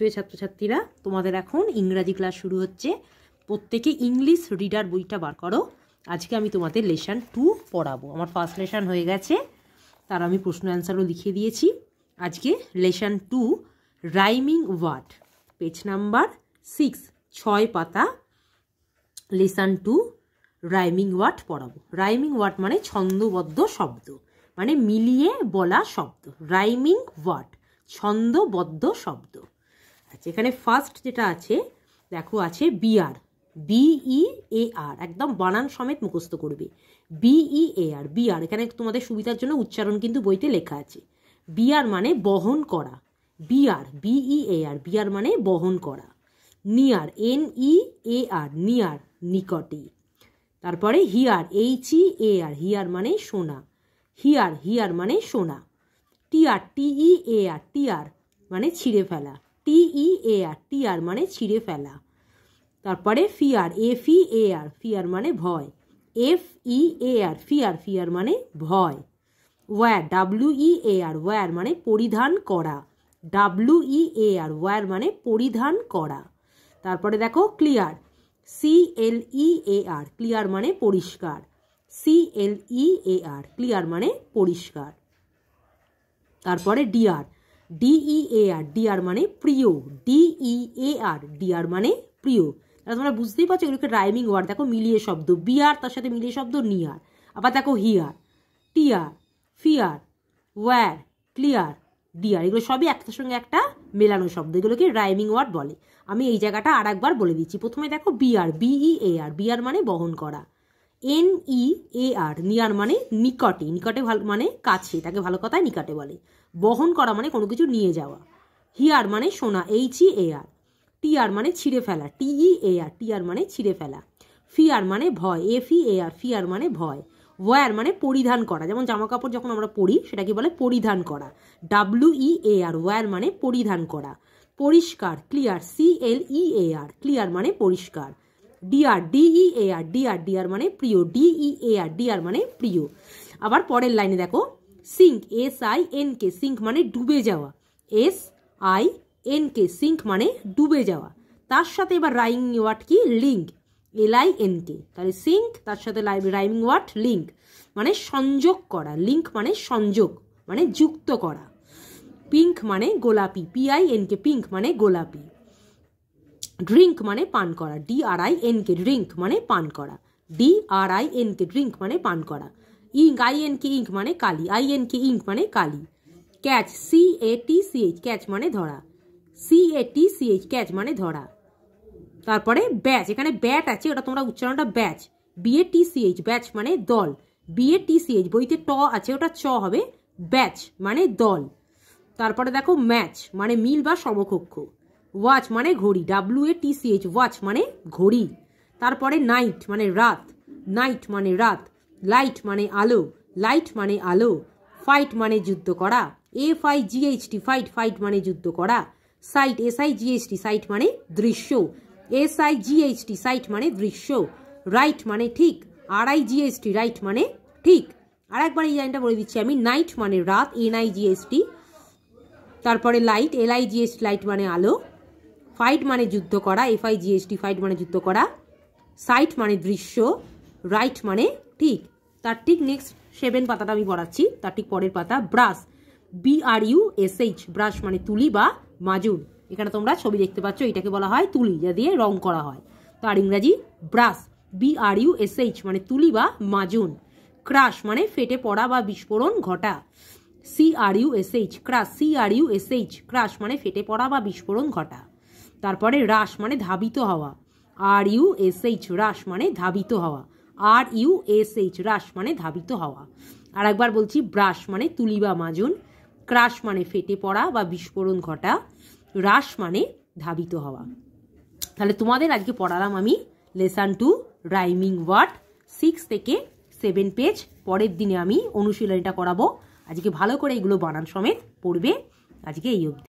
প্রিয় ছাত্রছাত্রীরা তোমাদের এখন ইংরাজি ক্লাস শুরু হচ্ছে প্রত্যেকে ইংলিশ রিডার বইটা বার করো আজকে আমি তোমাদের লেশান টু পড়াবো আমার ফার্স্ট লেশান হয়ে গেছে তার আমি প্রশ্ন অ্যান্সারও লিখে দিয়েছি আজকে lesson two rhyming word page number six ছয় পাতা লেসান টু রাইমিং ওয়ার্ড পড়াবো রাইমিং ওয়ার্ড মানে ছন্দবদ্ধ শব্দ মানে মিলিয়ে বলা শব্দ রাইমিং ওয়ার্ড ছন্দবদ্ধ শব্দ আচ্ছা এখানে ফার্স্ট যেটা আছে দেখো আছে বিআর বিই এ আর একদম বানান সমেত মুখস্থ করবে বিই এ আর বিআর এখানে তোমাদের সুবিধার জন্য উচ্চারণ কিন্তু বইতে লেখা আছে বিআর মানে বহন করা bear B E A R bear মানে বহন করা near N E A R near নিকটে তারপরে here H E A R here মানে সোনা হিয়ার হিয়ার মানে সোনা টিআর টিই এ আর টিআর মানে ছিঁড়ে ফেলা টি এ আর টি আর মানে ছিঁড়ে ফেলা তারপরে fear F E A R fear মানে ভয় F E A R fear fear মানে ভয় wear W E A R wear মানে পরিধান করা W E A R wear মানে পরিধান করা তারপরে দেখো clear C L E A R clear মানে পরিষ্কার C L E A R clear মানে পরিষ্কার তারপরে ডিয়ার ডিইএআর ডিআর e মানে প্রিয় ডিইএআর ডিআর e মানে প্রিয় তাহলে তোমরা বুঝতেই পারছো এগুলোকে রাইমিং ওয়ার্ড দেখো মিলিয়ে শব্দ বিআর তার সাথে মিলিয়ে শব্দ নিয়ার আবার দেখো here tear fear wear clear dear এগুলো সবই একটার সঙ্গে একটা মেলানো শব্দ এগুলোকে রাইমিং ওয়ার্ড বলে আমি এই জায়গাটা আর একবার বলে দিচ্ছি প্রথমে দেখো bear B E A R bear মানে বহন করা N E A R near মানে নিকটে নিকটে ভালো মানে কাছে তাকে ভালো কথায় নিকটে বলে বহন করা মানে কোনো কিছু নিয়ে যাওয়া হিয়ার মানে সোনা এইচ ই এ আর টি আর মানে ছিঁড়ে ফেলা টি ই এ আর টি আর মানে ছিঁড়ে ফেলা ফিয়ার মানে ভয় F E A R fear মানে ভয় ওয়ার মানে পরিধান করা যেমন জামা কাপড় যখন আমরা পরি সেটাকে বলে পরিধান করা W E A R war মানে পরিধান করা পরিষ্কার clear C L E A R clear মানে পরিষ্কার dear D E A R dear dear মানে প্রিয় ডিই এ আর ডিআর মানে প্রিয় আবার পরের লাইনে দেখো sink S I N K sink মানে ডুবে যাওয়া S I N K sink মানে ডুবে যাওয়া তার সাথে এবার রাইমিং ওয়ার্ড কি link L I N K তাহলে সিঙ্ক তার সাথে রাইমিং ওয়ার্ড লিঙ্ক মানে সংযোগ করা লিঙ্ক মানে সংযোগ মানে যুক্ত করা পিঙ্ক মানে গোলাপি পিআই কে পিঙ্ক মানে গোলাপি ড্রিঙ্ক মানে পান করা D R I N K drink মানে পান করা D R I N K drink মানে পান করা ink I N K ink মানে কালি আই এন কে ইঙ্ক মানে কালি catch C A T C H catch মানে ধরা C A T C H catch মানে ধরা তারপরে ব্যাচ এখানে ব্যাট আছে ওটা তোমরা উচ্চারণটা batch B A T C H batch মানে দল বিএ টি সি এইচ বইতে ট আছে ওটা চ হবে ব্যাচ মানে দল তারপরে দেখো ম্যাচ মানে মিল বা সমকক্ষ ওয়াচ মানে ঘড়ি W A T C H watch মানে ঘড়ি তারপরে নাইট মানে রাত নাইট মানে রাত লাইট মানে আলো লাইট মানে আলো ফাইট মানে যুদ্ধ করা F I G H T fight fight মানে যুদ্ধ করা sight S I G H T sight মানে দৃশ্য এস আই জিএইচটি সাইট মানে দৃশ্য রাইট মানে ঠিক আর আই জিএসটি রাইট মানে ঠিক আর একবার এই লাইনটা বলে দিচ্ছি আমি নাইট মানে রাত এন আই জিএসটি তারপরে light L I G S T light মানে আলো ফাইট মানে যুদ্ধ করা এফ আই জিএসটি ফাইট মানে যুদ্ধ করা সাইট মানে দৃশ্য রাইট মানে ঠিক তার ঠিক নেক্সট সেভেন পাতাটা আমি পড়াচ্ছি তার ঠিক পরের পাতা brush B R U S H brush মানে তুলি বা মাজুর এখানে তোমরা ছবি দেখতে পাচ্ছ এটাকে বলা হয় তুলি যা দিয়ে রং করা হয় তার ইংরাজি brush B R U S H মানে তুলি বা মাজুন ক্রাশ মানে ফেটে পড়া বা বিস্ফোরণ ঘটা C R U S H crush C R U S H crush মানে ফেটে পড়া বা বিস্ফোরণ ঘটা তারপরে রাস মানে ধাবিত হওয়া R U S H rush মানে ধাবিত হওয়া R U S H rush মানে ধাবিত হওয়া আর একবার বলছি ব্রাশ মানে তুলি বা মাজন ক্রাশ মানে ফেটে পড়া বা বিস্ফোরণ ঘটা রাস মানে ধাবিত হওয়া তাহলে তোমাদের আজকে পড়ালাম আমি lesson two rhyming word six থেকে সেভেন পেজ পরের দিনে আমি অনুশীলনীটা করাবো আজকে ভালো করে এগুলো বানান সমেত পড়বে আজকে এই অবধি